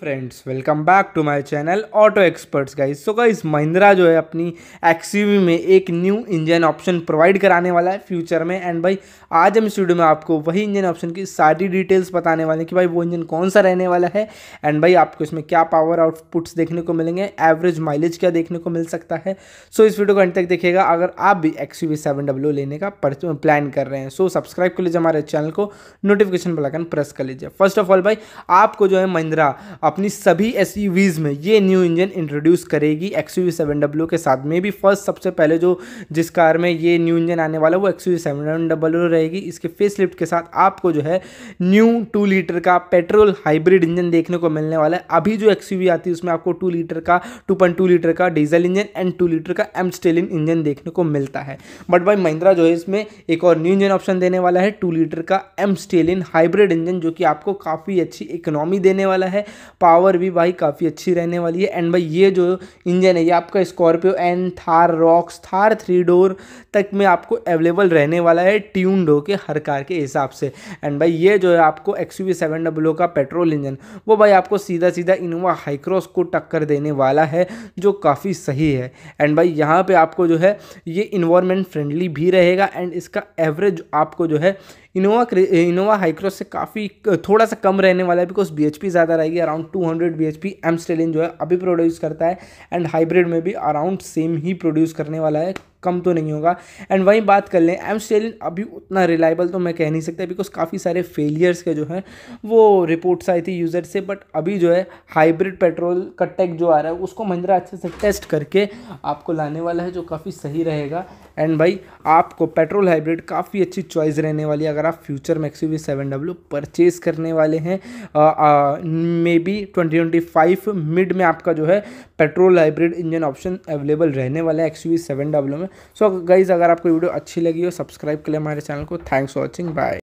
friends welcome back to my channel auto experts guys so guys Mahindra जो है अपनी XEV में एक न्यू इंजन ऑप्शन प्रोवाइड कराने वाला है फ्यूचर में एंड भाई आज हम इस वीडियो में आपको वही इंजन ऑप्शन की सारी डिटेल्स बताने वाले हैं कि भाई वो इंजन कौन सा रहने वाला है एंड भाई आपको इसमें क्या पावर आउटपुट्स देखने को मिलेंगे एवरेज माइलेज क्या देखने को मिल सकता है सो so, इस वीडियो को अंत तक देखिएगा अगर आप भी एक्स यू लेने का प्लान कर रहे हैं सो so, सब्सक्राइब कर लीजिए हमारे चैनल को नोटिफिकेशन बलाकन प्रेस कर लीजिए फर्स्ट ऑफ ऑल भाई आपको जो है महिंद्रा अपनी सभी एस में ये न्यू इंजन इंट्रोड्यूस करेगी एक्स यू सेवन डब्ल्यू के साथ में भी फर्स्ट सबसे पहले जो जिस कार में ये न्यू इंजन आने वाला है वो एक्स यू सेवन डब्ल्यू रहेगी इसके फेस लिफ्ट के साथ आपको जो है न्यू टू लीटर का पेट्रोल हाइब्रिड इंजन देखने को मिलने वाला है अभी जो एक्स आती है उसमें आपको टू लीटर का टू लीटर का diesel engine and two litre का एम स्टेलिन इंजन देखने को मिलता है बट भाई महिंद्रा जो है इसमें एक और न्यू इंजन ऑप्शन देने वाला है टू लीटर का एम स्टेलिन हाइब्रिड इंजन जो कि आपको काफ़ी अच्छी इकोनॉमी देने वाला है पावर भी भाई काफ़ी अच्छी रहने वाली है एंड भाई ये जो इंजन है ये आपका Scorpio and Thar Roxx Thar three door तक में आपको अवेलेबल रहने वाला है ट्यून्ड हो के हर कार के हिसाब से एंड भाई ये जो है आपको एक्स यू सेवन डब्ल्यू का पेट्रोल इंजन वो भाई आपको सीधा सीधा इनोवा हाइक्रॉस को टक्कर देने वाला है जो काफ़ी सही है एंड भाई यहाँ पर आपको जो है ये इन्वामेंट फ्रेंडली भी रहेगा एंड इसका एवरेज आपको जो है इनोवा इनोवा हाइक्रॉस से काफ़ी थोड़ा सा कम रहने वाला है बिकॉज बी ज़्यादा रहेगी around two hundred B H P mStallion जो है अभी प्रोड्यूस करता है एंड हाइब्रिड में भी अराउंड सेम ही प्रोड्यूस करने वाला है कम तो नहीं होगा एंड वहीं बात कर लें एम स्टेलिन अभी उतना रिलायबल तो मैं कह नहीं सकता बिकॉज काफ़ी सारे फेलियर्स के जो हैं वो रिपोर्ट्स आई थी यूज़र से बट अभी जो है हाइब्रिड पेट्रोल का टेक जो आ रहा है उसको महिंद्रा अच्छे से टेस्ट करके आपको लाने वाला है जो काफ़ी सही रहेगा एंड भाई आपको पेट्रोल हाइब्रिड काफ़ी अच्छी चॉइस रहने वाली है अगर आप फ्यूचर में वी सेवन डब्ल्यू परचेज करने वाले हैं maybe twenty twenty five mid में आपका जो है petrol hybrid engine option available रहने वाला है X U V seven W में सो गाइज अगर आपको वीडियो अच्छी लगी हो सब्सक्राइब के लिए हमारे चैनल को थैंक्स फॉर वॉचिंग बाय